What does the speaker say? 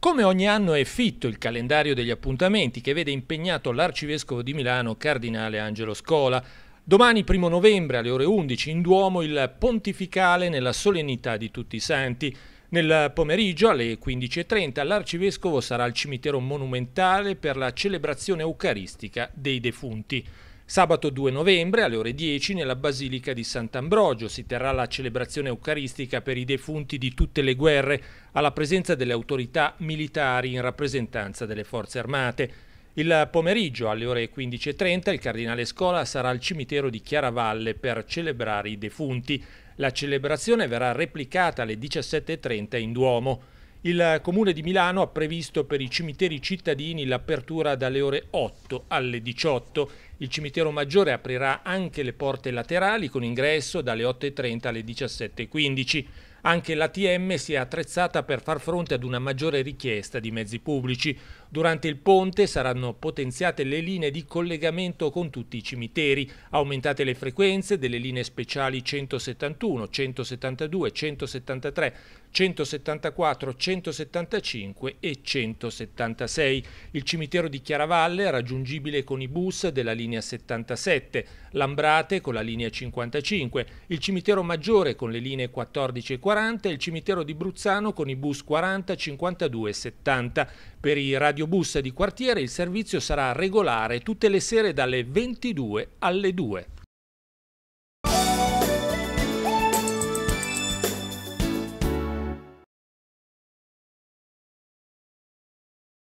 Come ogni anno è fitto il calendario degli appuntamenti che vede impegnato l'arcivescovo di Milano Cardinale Angelo Scola. Domani primo novembre alle ore 11 in Duomo il pontificale nella solennità di tutti i santi. Nel pomeriggio alle 15.30 l'arcivescovo sarà al cimitero monumentale per la celebrazione eucaristica dei defunti. Sabato 2 novembre alle ore 10 nella Basilica di Sant'Ambrogio si terrà la celebrazione eucaristica per i defunti di tutte le guerre alla presenza delle autorità militari in rappresentanza delle forze armate. Il pomeriggio alle ore 15.30 il cardinale Scola sarà al cimitero di Chiaravalle per celebrare i defunti. La celebrazione verrà replicata alle 17.30 in Duomo. Il Comune di Milano ha previsto per i cimiteri cittadini l'apertura dalle ore 8 alle 18. Il cimitero maggiore aprirà anche le porte laterali con ingresso dalle 8.30 alle 17.15. Anche l'ATM si è attrezzata per far fronte ad una maggiore richiesta di mezzi pubblici. Durante il ponte saranno potenziate le linee di collegamento con tutti i cimiteri, aumentate le frequenze delle linee speciali 171, 172, 173, 174, 175 e 176. Il cimitero di Chiaravalle è raggiungibile con i bus della linea 77, Lambrate con la linea 55, il cimitero maggiore con le linee 14 e 40, 40 e il cimitero di Bruzzano con i bus 40, 52 e 70. Per i radiobus di quartiere il servizio sarà regolare tutte le sere dalle 22 alle 2.